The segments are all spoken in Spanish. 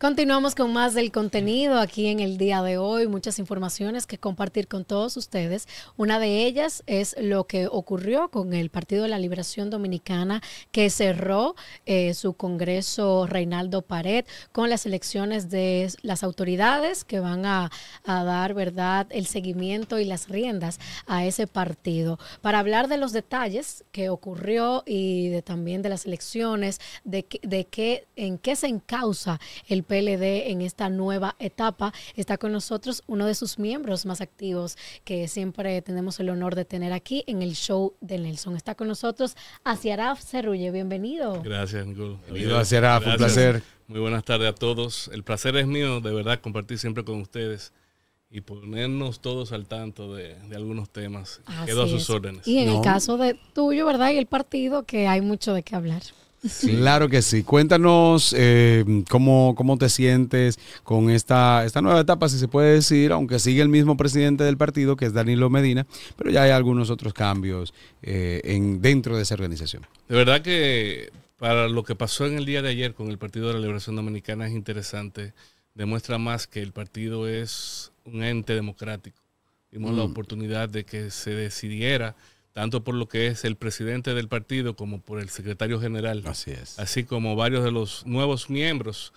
Continuamos con más del contenido aquí en el día de hoy, muchas informaciones que compartir con todos ustedes. Una de ellas es lo que ocurrió con el Partido de la Liberación Dominicana que cerró eh, su Congreso Reinaldo Pared con las elecciones de las autoridades que van a, dar verdad el seguimiento y las riendas a ese partido. Para hablar de los detalles que ocurrió y de, también de las elecciones, de, de qué, en qué se encausa el PLD en esta nueva etapa. Está con nosotros uno de sus miembros más activos que siempre tenemos el honor de tener aquí en el show de Nelson. Está con nosotros Asiaraf Cerrulle. Bienvenido. Gracias, Nicole. Bienvenido, Asiaraf. Un placer. Muy buenas tardes a todos. El placer es mío, de verdad, compartir siempre con ustedes y ponernos todos al tanto de, algunos temas. Quedo a sus órdenes. Y en el caso de tuyo, ¿verdad? Y el partido, que hay mucho de qué hablar. Claro que sí. Cuéntanos eh, cómo, te sientes con esta, esta nueva etapa, si se puede decir, aunque sigue el mismo presidente del partido, que es Danilo Medina, pero ya hay algunos otros cambios eh, en, dentro de esa organización. De verdad que para lo que pasó en el día de ayer con el Partido de la Liberación Dominicana es interesante. Demuestra más que el partido es un ente democrático. Tuvimos la mm. oportunidad de que se decidiera tanto por lo que es el presidente del partido como por el secretario general. Así es. Así como varios de los nuevos miembros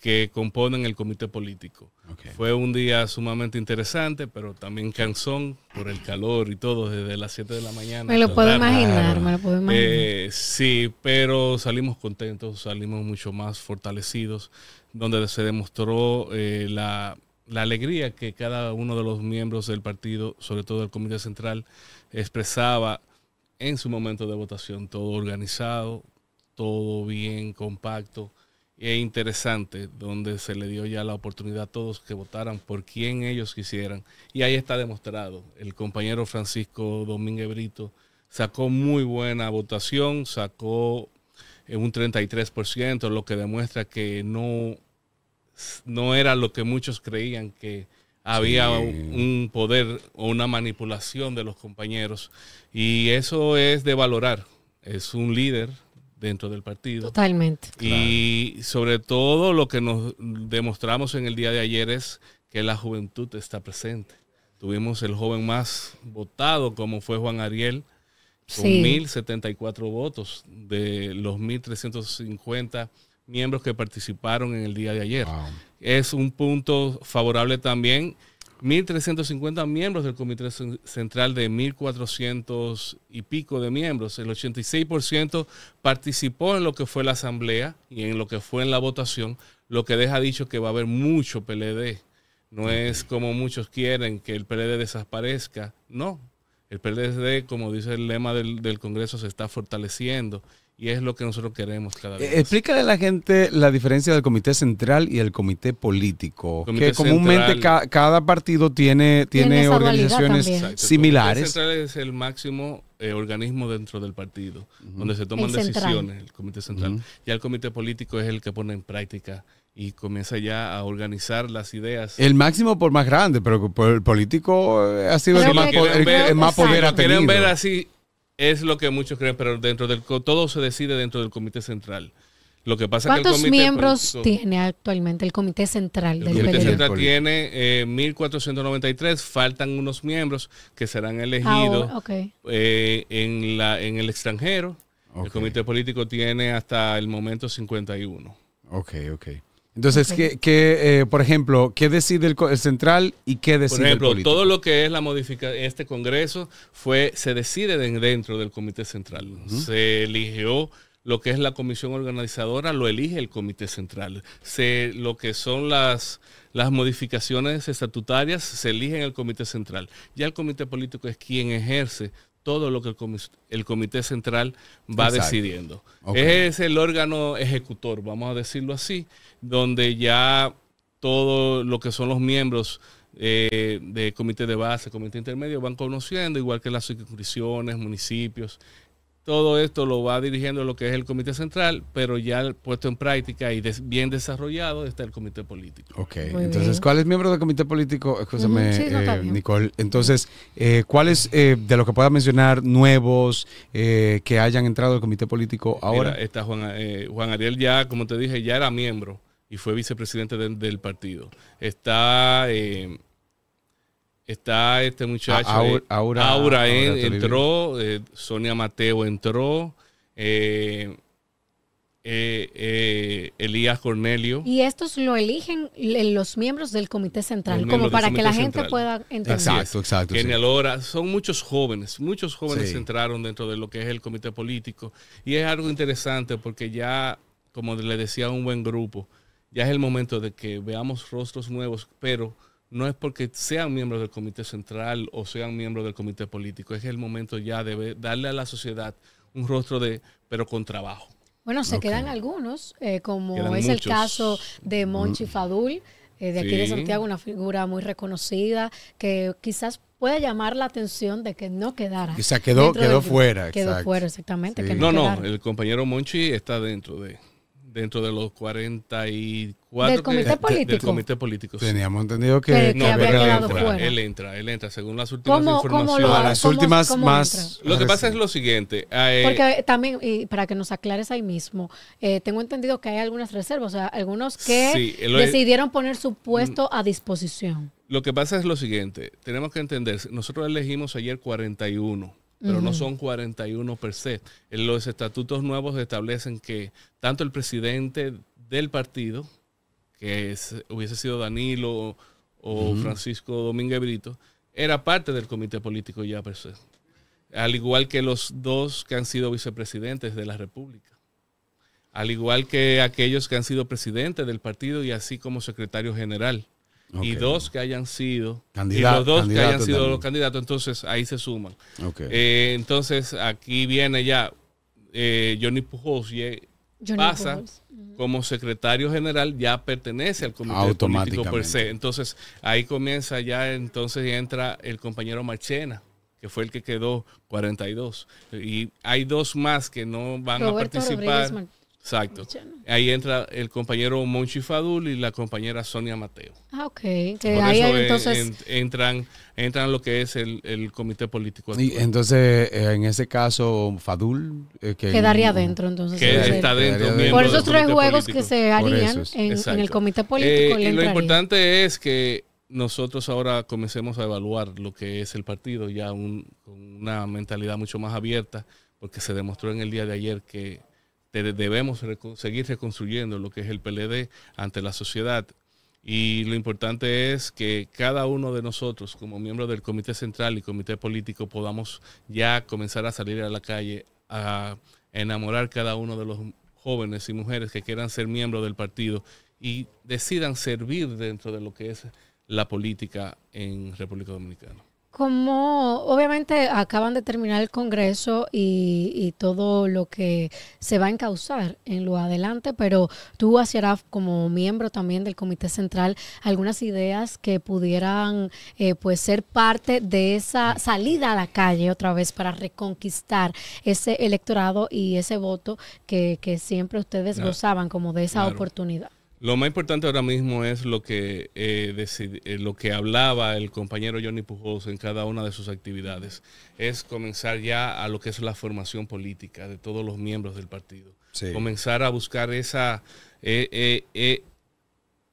que componen el comité político. Fue un día sumamente interesante, pero también cansón por el calor y todo desde las 7 de la mañana. Me lo puedo imaginar, me lo puedo imaginar. Eh, sí, pero salimos contentos, salimos mucho más fortalecidos, donde se demostró eh, la la alegría que cada uno de los miembros del partido, sobre todo del Comité Central, expresaba en su momento de votación. Todo organizado, todo bien, compacto e interesante, donde se le dio ya la oportunidad a todos que votaran por quien ellos quisieran. Y ahí está demostrado. El compañero Francisco Domínguez Brito sacó muy buena votación, sacó eh, un 33%, lo que demuestra que no no era lo que muchos creían que había un poder o una manipulación de los compañeros. Y eso es de valorar. Es un líder dentro del partido. Totalmente. Y sobre todo lo que nos demostramos en el día de ayer es que la juventud está presente. Tuvimos el joven más votado, como fue Juan Ariel, con 1.074 votos de los 1.350 miembros que participaron en el día de ayer. Es un punto favorable también. 1.350 miembros del Comité Central de 1.400 y pico de miembros. El 86% participó en lo que fue la asamblea y en lo que fue en la votación, lo que deja dicho que va a haber mucho PLD. No es como muchos quieren que el PLD desaparezca. No, el PLD, como dice el lema del, del Congreso, se está fortaleciendo y es lo que nosotros queremos cada eh, vez. Explícale a la gente la diferencia del comité central y el comité político. que comúnmente cada partido tiene, tiene, organizaciones similares. El comité central es el máximo eh, organismo dentro del partido, donde se toman decisiones, el comité central. Y el comité político es el que pone en práctica y comienza ya a organizar las ideas. El máximo por más grande, pero el político eh, ha sido el, que más, poder, más poder ha tenido. Quieren ver así es lo que muchos creen, pero dentro del todo se decide dentro del comité central. ¿Cuántos miembros tiene actualmente el Comité Central El Comité Central tiene 1.493, eh, faltan unos miembros que serán ah, elegidos eh, en, la, en el extranjero. El Comité Político tiene hasta el momento 51. Ok, ok. Entonces, ¿qué, eh, por ejemplo, qué decide el, central y qué decide por ejemplo, Todo lo que es la modificación, este Congreso fue, se decide dentro del Comité Central. Se eligió lo que es la comisión organizadora, lo elige el Comité Central. Se, lo que son las, las modificaciones estatutarias, se eligen el Comité Central. Ya el Comité Político es quien ejerce todo lo que el comité, central va decidiendo. Es el órgano ejecutor, vamos a decirlo así, donde ya todo lo que son los miembros del eh, de comité de base, comité intermedio, van conociendo, igual que las circunscripciones, municipios todo esto lo va dirigiendo lo que es el Comité Central, pero ya puesto en práctica y bien desarrollado está el Comité Político. Ok, entonces, ¿cuál es miembro del Comité Político? Escúchame, eh, eh, Nicole. Entonces, eh, ¿cuál es, de lo que pueda mencionar nuevos que hayan entrado al Comité Político ahora? está Juan, Juan Ariel ya, como te dije, ya era miembro y fue vicepresidente del partido. Está eh, Está este muchacho. Eh, Aura, entró, eh, Sonia Mateo entró, eh, Elías Cornelio. Y estos lo eligen los miembros del Comité Central, como para que la gente pueda entrar Exacto, exacto. En son muchos jóvenes, muchos jóvenes entraron dentro de lo que es el Comité Político. Y es algo interesante porque ya, como le decía, un buen grupo, ya es el momento de que veamos rostros nuevos, pero no es porque sean miembros del comité central o sean miembros del comité político, es el momento ya de darle a la sociedad un rostro de, pero con trabajo. Bueno, se quedan algunos, eh, como es el caso de mm. Monchi Fadul, eh, de aquí de Santiago, una figura muy reconocida, que quizás pueda llamar la atención de que no quedara. y se quedó, quedó fuera. Quedó fuera, exactamente. no, no el compañero Monchi está dentro de dentro de los 44 del comité político. Teníamos entendido que, él, entra, él entra, él entra, según las últimas informaciones. lo, últimas más. Lo que pasa es lo siguiente. Eh, Porque también, y para que nos aclares ahí mismo, eh, tengo entendido que hay algunas reservas, o sea, algunos que decidieron poner su mm. puesto a disposición. Lo que pasa es lo siguiente, tenemos que entender, nosotros elegimos ayer 41 pero no son 41 per se. Los estatutos nuevos establecen que tanto el presidente del partido, que hubiese sido Danilo o Francisco Domínguez Brito, era parte del comité político ya per se. Al igual que los dos que han sido vicepresidentes de la República. Al igual que aquellos que han sido presidentes del partido y así como secretario general y dos que hayan sido los dos que hayan sido los candidatos, entonces ahí se suman. Eh, entonces aquí viene ya eh, Johnny Pujols y pasa como secretario general ya pertenece al comité político per se. Entonces ahí comienza ya entonces entra el compañero Marchena que fue el que quedó 42 y hay dos más que no van a participar. Exacto. Ahí entra el compañero Monchi Fadul y la compañera Sonia Mateo. Ah, ok. ahí eh, entonces... entran, entran lo que es el, el comité político. Y entonces, eh, en ese caso, Fadul... Eh, que quedaría adentro, entonces. Que está dentro. Por esos tres juegos que se harían en, el comité político. lo importante es que nosotros ahora comencemos a evaluar lo que es el partido ya con una mentalidad mucho más abierta, porque se demostró en el día de ayer que debemos seguir reconstruyendo lo que es el PLD ante la sociedad. Y lo importante es que cada uno de nosotros, como miembro del Comité Central y Comité Político, podamos ya comenzar a salir a la calle, a enamorar cada uno de los jóvenes y mujeres que quieran ser miembros del partido y decidan servir dentro de lo que es la política en República Dominicana. Como obviamente acaban de terminar el Congreso y, todo lo que se va a encauzar en lo adelante, pero tú hacías como miembro también del Comité Central algunas ideas que pudieran eh, pues ser parte de esa salida a la calle otra vez para reconquistar ese electorado y ese voto que, siempre ustedes gozaban como de esa oportunidad. Lo más importante ahora mismo es lo que, eh, eh, lo que hablaba el compañero Johnny Pujols en cada una de sus actividades. Es comenzar ya a lo que es la formación política de todos los miembros del partido. Comenzar a buscar esa, eh,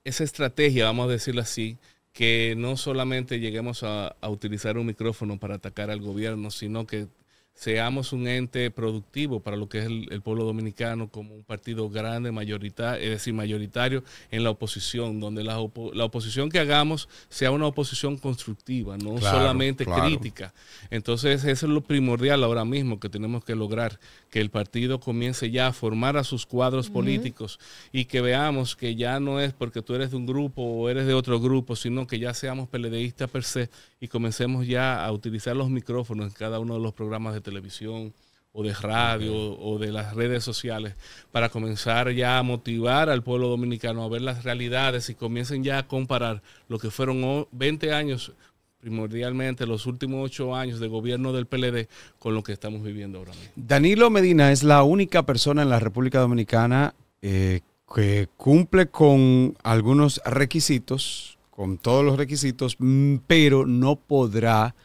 esa estrategia, vamos a decirlo así, que no solamente lleguemos a, utilizar un micrófono para atacar al gobierno, sino que seamos un ente productivo para lo que es el, pueblo dominicano como un partido grande, mayoritario, es decir, mayoritario en la oposición, donde la, oposición que hagamos sea una oposición constructiva, no solamente crítica. Entonces, eso es lo primordial ahora mismo que tenemos que lograr, que el partido comience ya a formar a sus cuadros políticos y que veamos que ya no es porque tú eres de un grupo o eres de otro grupo, sino que ya seamos peledeístas per se y comencemos ya a utilizar los micrófonos en cada uno de los programas de televisión o de radio o de las redes sociales para comenzar ya a motivar al pueblo dominicano a ver las realidades y comiencen ya a comparar lo que fueron 20 años primordialmente los últimos ocho años de gobierno del PLD con lo que estamos viviendo ahora mismo. Danilo Medina es la única persona en la República Dominicana eh, que cumple con algunos requisitos con todos los requisitos, mm, pero no podrá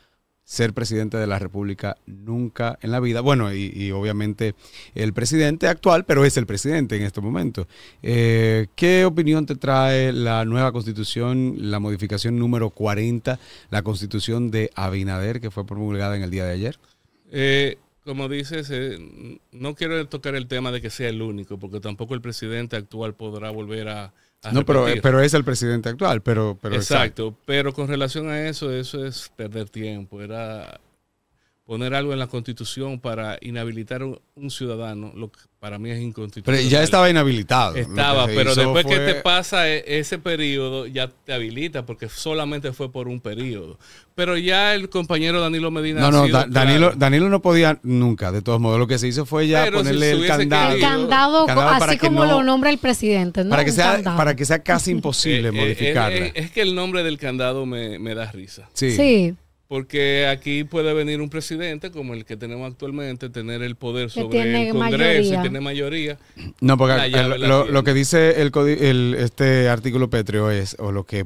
ser presidente de la República nunca en la vida. Bueno, y, obviamente el presidente actual, pero es el presidente en este momento. Eh, ¿Qué opinión te trae la nueva constitución, la modificación número 40, la constitución de Abinader, que fue promulgada en el día de ayer? Eh, como dices, eh, no quiero tocar el tema de que sea el único, porque tampoco el presidente actual podrá volver a no, eh, pero, es el presidente actual, pero... exacto, exacto, pero con relación a eso, eso es perder tiempo, era poner algo en la constitución para inhabilitar un, un ciudadano, lo que para mí es inconstitucional. Pero ya estaba inhabilitado. Estaba, pero después que te pasa e, ese periodo, ya te habilita, porque solamente fue por un periodo. Pero ya el compañero Danilo Medina. No, no, Danilo, Danilo no podía nunca, de todos modos. Lo que se hizo fue ya ponerle el candado. candado, así como lo nombra el presidente. Para, que sea, para que sea casi imposible eh, eh, modificarla. Eh, es, que el nombre del candado me, me da risa. Sí. sí. Porque aquí puede venir un presidente como el que tenemos actualmente, tener el poder sobre el Congreso tiene y mayoría. No, porque lo, que dice el, este artículo Petrio es, o lo que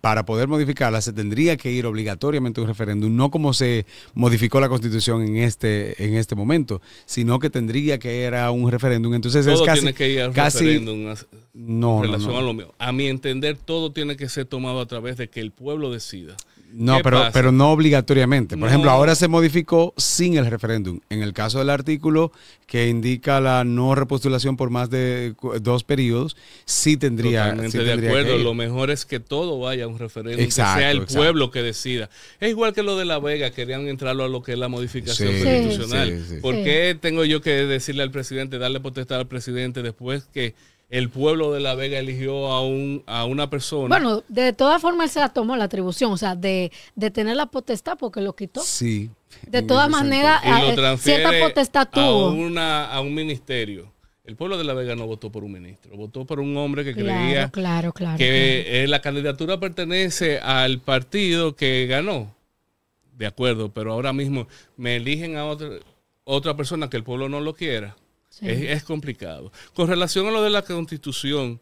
para poder modificarla se tendría que ir obligatoriamente a un referéndum, no como se modificó la constitución en este, en este momento, sino que tendría que ir a un referéndum. Entonces es casi... Tiene que ir a un referéndum no, en relación a lo mío. A mi entender, todo tiene que ser tomado a través de que el pueblo decida. No, pero, pero no obligatoriamente. Por ejemplo, ahora se modificó sin el referéndum. En el caso del artículo que indica la no repostulación por más de dos periodos, sí tendría... sí de acuerdo. Lo mejor es que todo va a un referéndum, sea el pueblo que decida. Es igual que lo de La Vega, querían entrarlo a lo que es la modificación constitucional. ¿Por qué tengo yo que decirle al presidente, darle potestad al presidente después que el pueblo de La Vega eligió a, un, a una persona. Bueno, de todas formas él se la tomó la atribución, o sea, de, de tener la potestad porque lo quitó. Sí. De todas maneras, eh, cierta potestad tuvo. A, una, a un ministerio. El pueblo de La Vega no votó por un ministro, votó por un hombre que creía que eh, la candidatura pertenece al partido que ganó. De acuerdo, pero ahora mismo me eligen a otra, otra persona que el pueblo no lo quiera. Es, complicado. Con relación a lo de la constitución.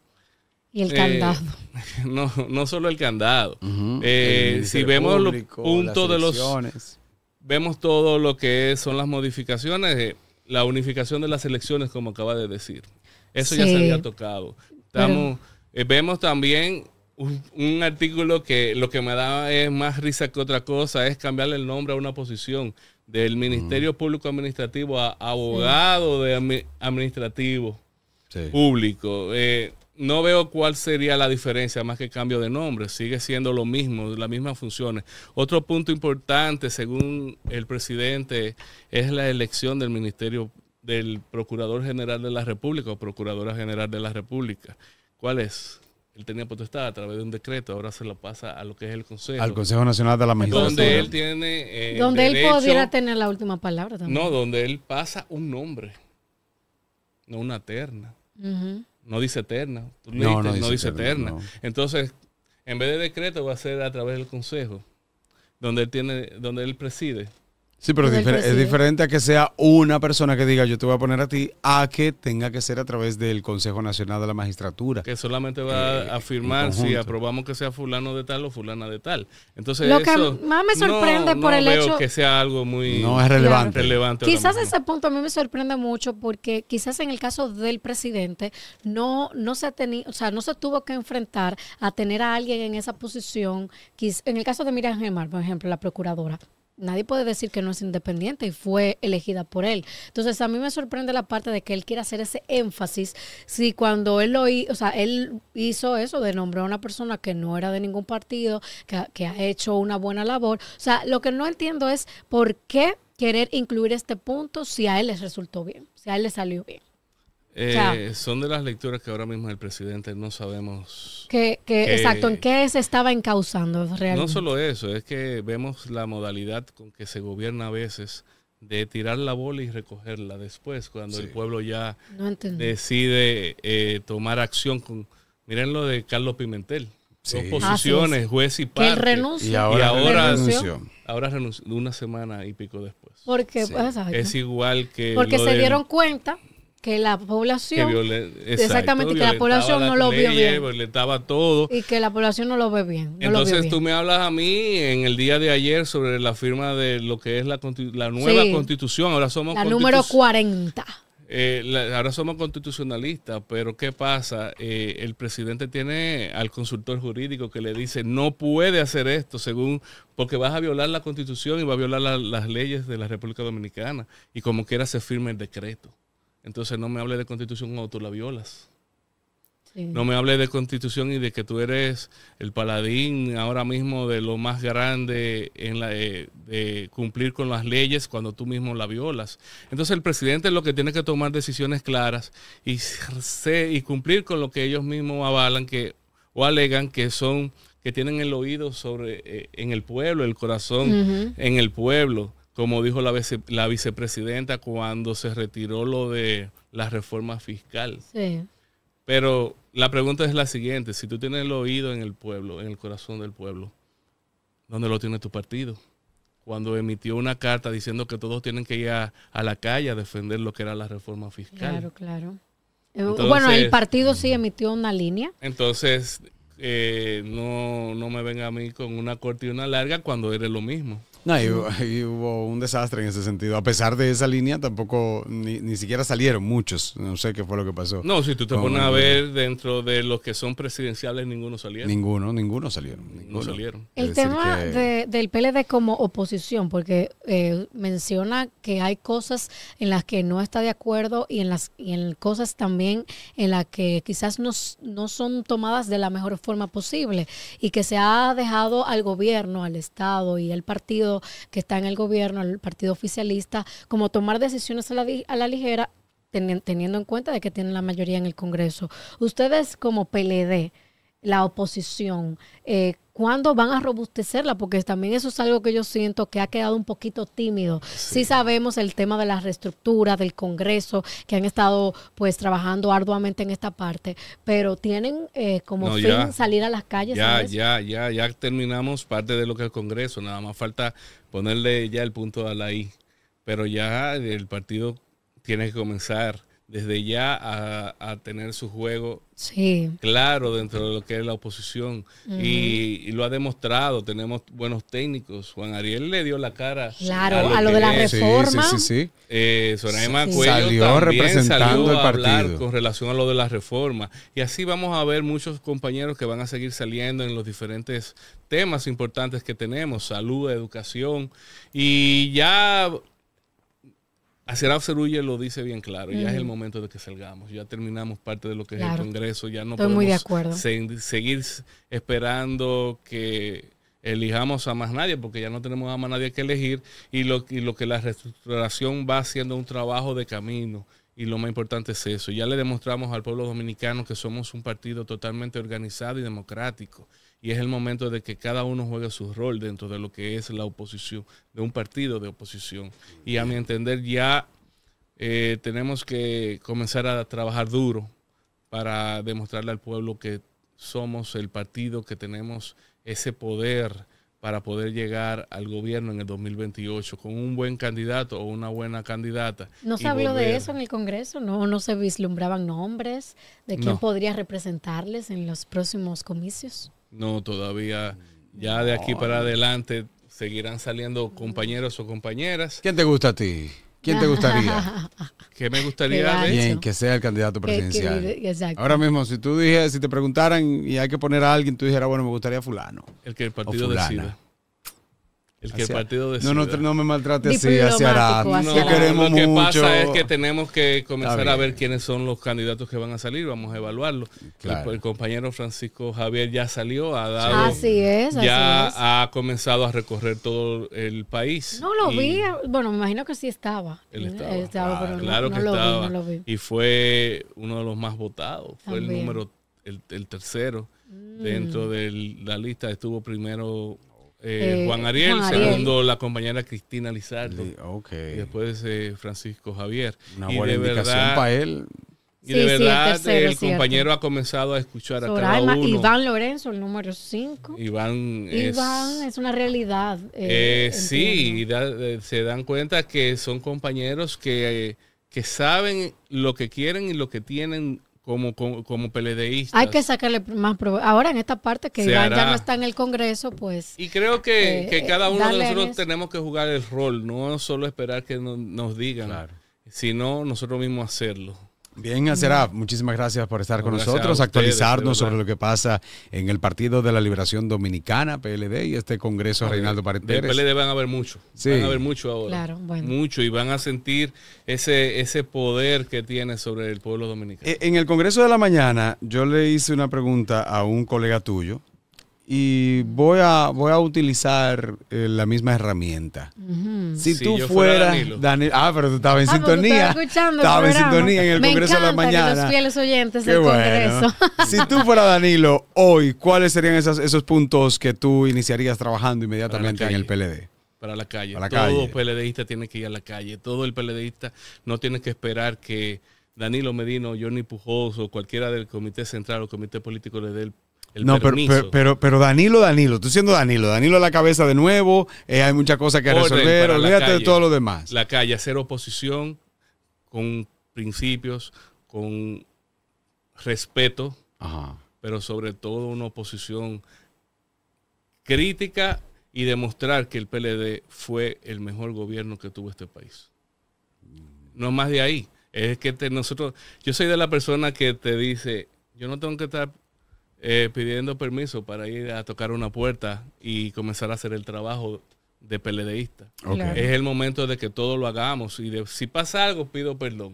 Y el eh, candado. No, no solo el candado. Eh, si vemos los puntos de los. Vemos todo lo que son las modificaciones la unificación de las elecciones, como acaba de decir. Eso ya se había tocado. Estamos, eh, vemos también un, artículo que lo que me da es más risa que otra cosa, es cambiarle el nombre a una posición del Ministerio mm. Público Administrativo a abogado de administrativo público. Eh, no veo cuál sería la diferencia más que cambio de nombre. Sigue siendo lo mismo, las mismas funciones. Otro punto importante, según el presidente, es la elección del Ministerio del Procurador General de la República o Procuradora General de la República. ¿Cuál es? Él tenía potestad a través de un decreto, ahora se lo pasa a lo que es el Consejo. Al Consejo Nacional de la Magistratura. Eh, donde él tiene. donde él pudiera tener la última palabra también. No, donde él pasa un nombre, no una terna no dice eterna. no, no, dice eterna. Entonces, en vez de decreto, va a ser a través del consejo, donde él, tiene, donde él preside. Sí, pero es diferente a que sea una persona que diga yo te voy a poner a ti, a que tenga que ser a través del Consejo Nacional de la Magistratura. Que solamente va eh, a afirmar si aprobamos que sea fulano de tal o fulana de tal. Entonces, lo que más me sorprende por no el veo hecho que sea algo muy no es relevante. relevante quizás ese punto a mí me sorprende mucho porque quizás en el caso del presidente no no se ha o sea, no se tuvo que enfrentar a tener a alguien en esa posición. En el caso de Miriam Gemar, por ejemplo, la procuradora, nadie puede decir que no es independiente y fue elegida por él. Entonces, a mí me sorprende la parte de que él quiera hacer ese énfasis si cuando él lo hizo, o sea, él hizo eso de nombrar a una persona que no era de ningún partido, que, que ha hecho una buena labor. O sea, lo que no entiendo es por qué querer incluir este punto si a él les resultó bien, si a él le salió bien. Eh, son de las lecturas que ahora mismo el presidente no sabemos. exacto, ¿en qué se estaba encauzando realmente? No solo eso, es que vemos la modalidad con que se gobierna a veces de tirar la bola y recogerla después, cuando el pueblo ya decide eh, tomar acción con... Miren lo de Carlos Pimentel. oposiciones, ah, juez y parte. Y ahora, y ahora renunció. una semana y pico después. Porque pues, Es igual que... Porque se dieron cuenta que la población exactamente que la población no lo vio bien todo y que la población no lo ve bien entonces tú me hablas a mí en el día de ayer sobre la firma de lo que es la, la nueva constitución ahora somos la número 40 eh, ahora somos constitucionalistas, pero ¿qué pasa? Eh, el presidente tiene al consultor jurídico que le dice, no puede hacer esto, según, porque vas a violar la constitución y va a violar las leyes de la República Dominicana, y como quiera se firme el decreto. Entonces no me hable de constitución cuando tú la violas. No me hable de constitución y de que tú eres el paladín ahora mismo de lo más grande en la, eh, de, cumplir con las leyes cuando tú mismo la violas. Entonces el presidente es lo que tiene que tomar decisiones claras y, y cumplir con lo que ellos mismos avalan que o alegan que son que tienen el oído sobre eh, en el pueblo, el corazón en el pueblo como dijo la, vicepresidenta cuando se retiró lo de la reforma fiscal. Sí. Pero la pregunta es la siguiente, si tú tienes el oído en el pueblo, en el corazón del pueblo, ¿dónde lo tiene tu partido? Cuando emitió una carta diciendo que todos tienen que ir a, la calle a defender lo que era la reforma fiscal. Claro, claro. Eh, bueno, el partido sí emitió una línea. Entonces, eh, no, no me venga a mí con una corta y una larga cuando eres lo mismo. No, hubo un desastre en ese sentido. A pesar de esa línea, tampoco ni, siquiera salieron muchos. No sé qué fue lo que pasó. No, si tú te pones a ver dentro de los que son presidenciales, ninguno salieron. Ninguno, ninguno salieron. Ninguno, salieron. El tema de, del PLD como oposición, porque eh, menciona que hay cosas en las que no está de acuerdo y en las en cosas también en las que quizás no, no son tomadas de la mejor forma posible y que se ha dejado al gobierno, al Estado y al partido que está en el gobierno, el partido oficialista, como tomar decisiones a la, a la ligera teniendo en cuenta de que tienen la mayoría en el Congreso. Ustedes como PLD, la oposición? Eh, ¿Cuándo van a robustecerla? Porque también eso es algo que yo siento que ha quedado un poquito tímido. Sí. sabemos el tema de la reestructura del Congreso, que han estado pues trabajando arduamente en esta parte, pero tienen eh, como fin salir a las calles. Ya, ya, ya, ya terminamos parte de lo que es el Congreso, nada más falta ponerle ya el punto a la I. Pero ya el partido tiene que comenzar desde ya a, tener su juego claro dentro de lo que es la oposición. y, lo ha demostrado, tenemos buenos técnicos. Juan Ariel le dio la cara claro, a lo, de la reforma. Sí, sí, eh, Cuello salió también representando salió a el partido. con relación a lo de la reforma. Y así vamos a ver muchos compañeros que van a seguir saliendo en los diferentes temas importantes que tenemos, salud, educación. Y ya Hacer Cerulle lo dice bien claro, ya es el momento de que salgamos, ya terminamos parte de lo que es el Congreso, ya no podemos seguir esperando que elijamos a más nadie, porque ya no tenemos a más nadie que elegir, y lo, y lo que la reestructuración va haciendo un trabajo de camino, y lo más importante es eso, ya le demostramos al pueblo dominicano que somos un partido totalmente organizado y democrático, y es el momento de que cada uno juegue su rol dentro de lo que es la oposición, de un partido de oposición. Y a mi entender ya eh, tenemos que comenzar a trabajar duro para demostrarle al pueblo que somos el partido, que tenemos ese poder para poder llegar al gobierno en el 2028 con un buen candidato o una buena candidata. ¿No se habló de eso en el Congreso? ¿No, ¿No se vislumbraban nombres de quién podría representarles en los próximos comicios? No, todavía ya de aquí para adelante seguirán saliendo compañeros o compañeras. ¿Quién te gusta a ti? ¿Quién te gustaría? ¿Qué me gustaría? Bien, que sea el candidato presidencial. Ahora mismo, si tú dijeras, si te preguntaran y hay que poner a alguien, tú dijeras, bueno, me gustaría fulano. El que el partido decida. El que partido de No, no, me maltrate así, hacia Arad. No, queremos que pasa es que tenemos que comenzar a ver quiénes son los candidatos que van a salir, vamos a evaluarlo. El, compañero Francisco Javier ya salió, ha dado. Ah, así es, Ya ha comenzado a recorrer todo el país. No lo vi, bueno, me imagino que sí estaba. claro que estaba. lo vi. Y fue uno de los más votados, fue el número, el, tercero. Mm. Dentro de la lista estuvo primero eh, eh, Juan Ariel, segundo la compañera Cristina Lizardo. después eh, Francisco Javier. Una y buena para él. Y de verdad, el, compañero ha comenzado a escuchar a cada uno. Iván Lorenzo, el número 5. Iván, Iván es, una realidad. sí, se dan cuenta que son compañeros que, que saben lo que quieren y lo que tienen como, como, Hay que sacarle más provecho. Ahora en esta parte que ya no está en el Congreso, pues... Y creo que, eh, cada uno de nosotros tenemos que jugar el rol, no solo esperar que nos digan, sino nosotros mismos hacerlo. Bien, Acerá, muchísimas gracias por estar con nosotros, actualizarnos sobre lo que pasa en el Partido de la Liberación Dominicana, PLD, y este Congreso Reinaldo Paredes. PLD van a haber mucho, van a haber mucho ahora. Mucho, y van a sentir ese, ese poder que tiene sobre el pueblo dominicano. E, en el Congreso de la Mañana, yo le hice una pregunta a un colega tuyo, y voy a, voy a utilizar eh, la misma herramienta. Si tú fueras Danilo. Ah, pero tú estabas en ah, sintonía. Estaba en sintonía en el Congreso de la mañana. los fieles oyentes del Congreso. si tú fueras Danilo hoy, ¿cuáles serían esas, esos puntos que tú iniciarías trabajando inmediatamente en el PLD? Para la calle. Todo PLDista tiene que ir a la calle. Todo el PLDista no tiene que esperar que Danilo Medino, Johnny Pujoso, cualquiera del Comité Central o Comité Político le dé no, Pero, pero, Danilo, Danilo, tú siendo Danilo, Danilo a la cabeza de nuevo, eh, hay muchas cosas que resolver, olvídate de todo lo demás. La calle, hacer oposición con principios, con respeto, pero sobre todo una oposición crítica y demostrar que el PLD fue el mejor gobierno que tuvo este país. No más de ahí. Es que nosotros, yo soy de la persona que te dice, yo no tengo que estar eh, pidiendo permiso para ir a tocar una puerta y comenzar a hacer el trabajo de peledeísta. Es el momento de que todo lo hagamos y de, si pasa algo pido perdón.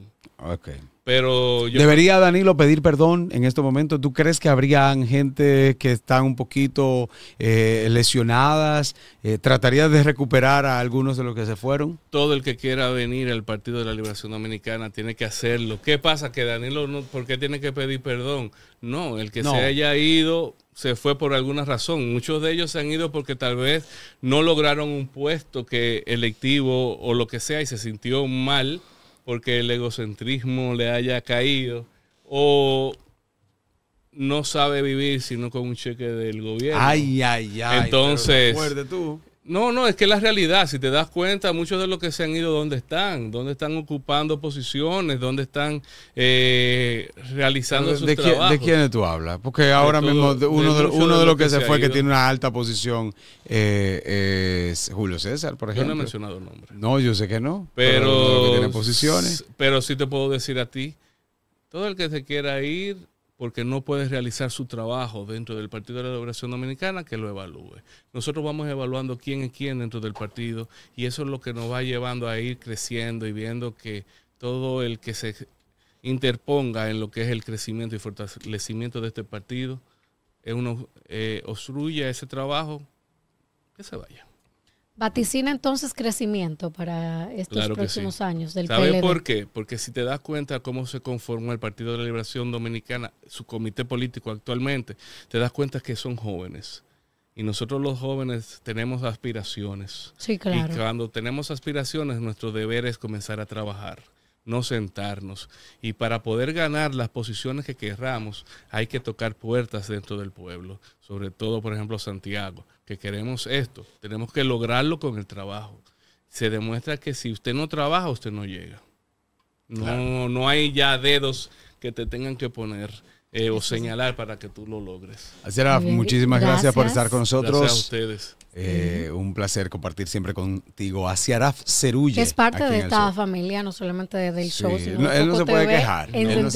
Pero yo ¿Debería Danilo pedir perdón en este momento? ¿Tú crees que habría gente que están un poquito eh, lesionadas? Eh, ¿Trataría de recuperar a algunos de los que se fueron? Todo el que quiera venir al Partido de la Liberación Dominicana tiene que hacerlo. ¿Qué pasa? Que Danilo, no, ¿por qué tiene que pedir perdón? No, el que se haya ido se fue por alguna razón. Muchos de ellos se han ido porque tal vez no lograron un puesto que electivo o lo que sea y se sintió mal porque el egocentrismo le haya caído o no sabe vivir sino con un cheque del gobierno. Ay, ay, ay. Entonces, tú. No, no, es que la realidad, si te das cuenta, muchos de los que se han ido, ¿dónde están? ¿Dónde están ocupando posiciones? ¿Dónde están eh, realizando de, sus de ¿De quiénes tú hablas? Porque ahora mismo uno de, los que, se, fue que tiene una alta posición eh, es Julio César, por ejemplo. Yo no he mencionado el nombre. No, yo sé que no. Pero, pero sí te puedo decir a ti, todo el que se quiera ir porque no puede realizar su trabajo dentro del Partido de la Liberación Dominicana, que lo evalúe. Nosotros vamos evaluando quién es quién dentro del partido y eso es lo que nos va llevando a ir creciendo y viendo que todo el que se interponga en lo que es el crecimiento y fortalecimiento de este partido, uno eh, obstruye ese trabajo, que se vaya. Vaticina entonces crecimiento para estos próximos años del ¿Sabe por qué? Porque si te das cuenta cómo se conformó el Partido de la Liberación Dominicana, su comité político actualmente, te das cuenta que son jóvenes. Y nosotros los jóvenes tenemos aspiraciones. Sí, claro. Y cuando tenemos aspiraciones, nuestro deber es comenzar a trabajar no sentarnos. Y para poder ganar las posiciones que querramos, hay que tocar puertas dentro del pueblo, sobre todo, por ejemplo, Santiago, que queremos esto, tenemos que lograrlo con el trabajo. Se demuestra que si usted no trabaja, usted no llega. No, no hay ya dedos que te tengan que poner. Eh, o señalar para que tú lo logres. Asera, muchísimas gracias. por estar con nosotros. Gracias a ustedes. Eh, un placer compartir siempre contigo. Asiaraf Cerulle. es parte de esta familia, no solamente del show. Sino él no se puede quejar. En él y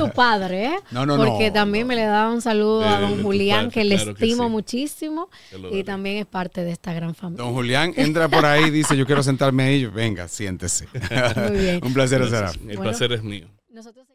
su padre, ¿eh? Porque también me le da un saludo a don Julián, que le estimo muchísimo. Y también es parte de esta gran familia. Don Julián entra por ahí y dice: Yo quiero sentarme ahí. Venga, siéntese. Muy bien. un placer, Asiaraf. El placer es mío. Nosotros